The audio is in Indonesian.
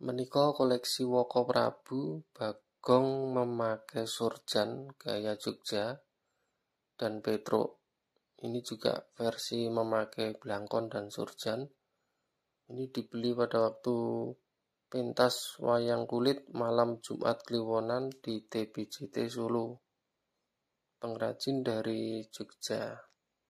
Menikah koleksi Woko Prabu Bagong memakai surjan gaya Jogja dan Petro. Ini juga versi memakai belangkon dan surjan. Ini dibeli pada waktu pentas wayang kulit malam Jumat Kliwonan di TBJT Solo. Pengrajin dari Jogja.